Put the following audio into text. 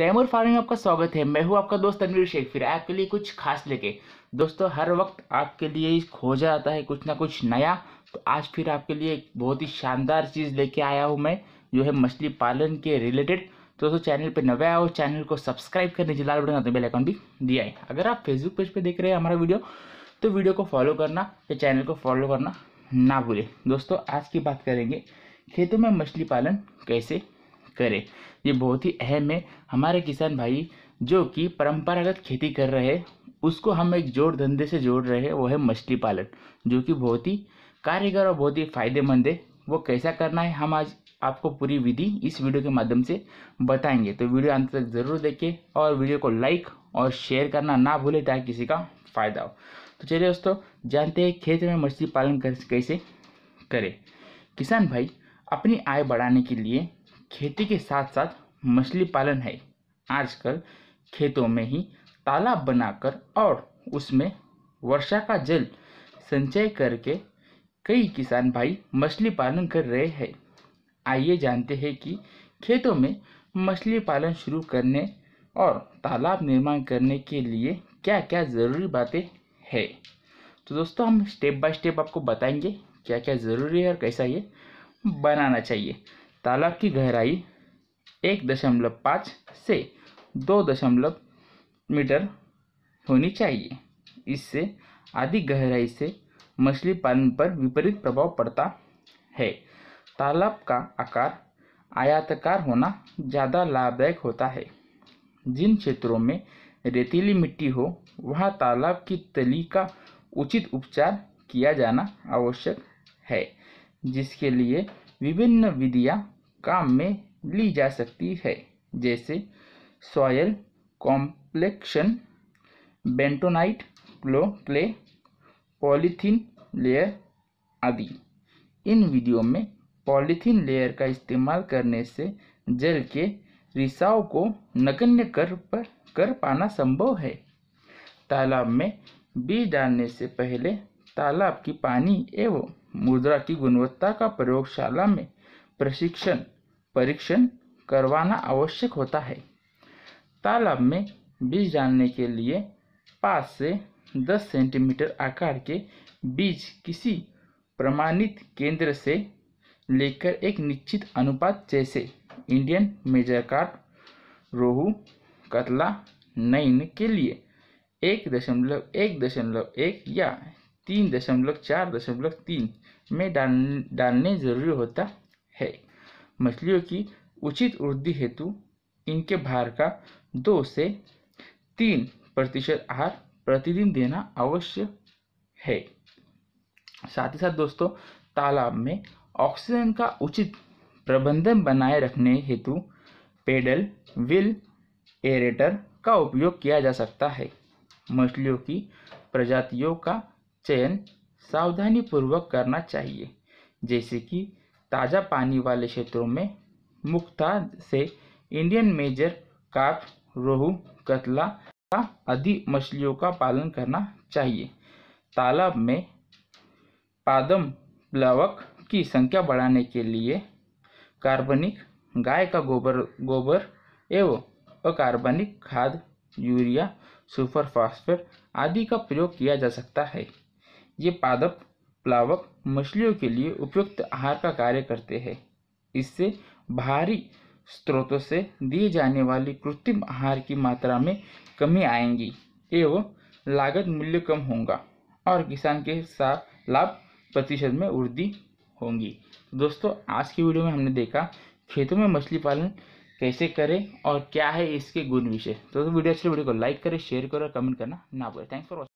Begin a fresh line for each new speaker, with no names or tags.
Taimur farming आपका स्वागत है मैं हूँ आपका दोस्त तनवीर शेख फिर आपके लिए कुछ खास लेके दोस्तों हर वक्त आपके लिए खोजा जाता है कुछ ना कुछ नया तो आज फिर आपके लिए एक बहुत ही शानदार चीज़ लेके आया हूँ मैं जो है मछली पालन के रिलेटेड तो दोस्तों चैनल पर नवे आओ चैनल को सब्सक्राइब करने जिला लाल बटन आते बेल आइकन भी दिया है अगर आप फेसबुक पेज पर देख रहे हैं हमारा वीडियो तो वीडियो को फॉलो करना या चैनल को फॉलो करना ना भूलें दोस्तों आज की बात करेंगे खेतों में मछली पालन कैसे करें ये बहुत ही अहम है हमारे किसान भाई जो कि परंपरागत खेती कर रहे हैं उसको हम एक जोड़ धंधे से जोड़ रहे हैं वो है मछली पालन जो कि बहुत ही कारीगर और बहुत ही फायदेमंद है वो कैसा करना है हम आज आपको पूरी विधि इस वीडियो के माध्यम से बताएंगे तो वीडियो अंत तक ज़रूर देखें और वीडियो को लाइक और शेयर करना ना भूलें ताकि किसी का फ़ायदा हो तो चलिए दोस्तों जानते हैं खेत में मछली पालन कैसे करें किसान भाई अपनी आय बढ़ाने के लिए खेती के साथ साथ मछली पालन है आजकल खेतों में ही तालाब बनाकर और उसमें वर्षा का जल संचय करके कई किसान भाई मछली पालन कर रहे हैं आइए जानते हैं कि खेतों में मछली पालन शुरू करने और तालाब निर्माण करने के लिए क्या क्या ज़रूरी बातें हैं तो दोस्तों हम स्टेप बाय स्टेप आपको बताएंगे क्या क्या ज़रूरी है और कैसा ये बनाना चाहिए तालाब की गहराई एक दशमलव पाँच से दो दशमलव मीटर होनी चाहिए इससे अधिक गहराई से मछली पालन पर विपरीत प्रभाव पड़ता है तालाब का आकार आयातकार होना ज़्यादा लाभदायक होता है जिन क्षेत्रों में रेतीली मिट्टी हो वहाँ तालाब की तली का उचित उपचार किया जाना आवश्यक है जिसके लिए विभिन्न विधियाँ काम में ली जा सकती है जैसे सॉयल कॉम्प्लेक्शन बेंटोनाइट क्लो क्ले पॉलीथीन लेयर आदि इन विधियों में पॉलीथीन लेयर का इस्तेमाल करने से जल के रिसाव को नगण्य कर पर कर पाना संभव है तालाब में बीज डालने से पहले तालाब की पानी एवं मुद्रा की गुणवत्ता का प्रयोगशाला में प्रशिक्षण परीक्षण करवाना आवश्यक होता है तालाब में बीज डालने के लिए पाँच से दस सेंटीमीटर आकार के बीज किसी प्रमाणित केंद्र से लेकर एक निश्चित अनुपात जैसे इंडियन मेजर कार्ड रोहू कतला नैन के लिए एक दशमलव एक दशमलव एक या तीन दशमलव चार दशमलव तीन में डाल डालने जरूरी होता है मछलियों की उचित वृद्धि हेतु इनके भार का दो से तीन प्रतिशत आहार प्रतिदिन देना अवश्य है साथ ही साथ दोस्तों तालाब में ऑक्सीजन का उचित प्रबंधन बनाए रखने हेतु पेडल व्हील एरेटर का उपयोग किया जा सकता है मछलियों की प्रजातियों का चयन सावधानीपूर्वक करना चाहिए जैसे कि ताज़ा पानी वाले क्षेत्रों में मुख्ता से इंडियन मेजर काफ रोहू कतला आदि मछलियों का पालन करना चाहिए तालाब में पादम प्लवक की संख्या बढ़ाने के लिए कार्बनिक गाय का गोबर गोबर एवं अकार्बनिक खाद यूरिया सुपर फास्फेट आदि का प्रयोग किया जा सकता है ये पादप प्लावक मछलियों के लिए उपयुक्त आहार का कार्य करते हैं इससे भारी स्रोतों से दिए जाने वाली कृत्रिम आहार की मात्रा में कमी आएंगी एवं लागत मूल्य कम होगा और किसान के साथ लाभ प्रतिशत में वृद्धि होगी तो दोस्तों आज की वीडियो में हमने देखा खेतों में मछली पालन कैसे करें और क्या है इसके गुण विषय तो, तो वीडियो अच्छी तो वीडियो को लाइक करें शेयर करें और कमेंट करना ना भूलें थैंक्स फॉर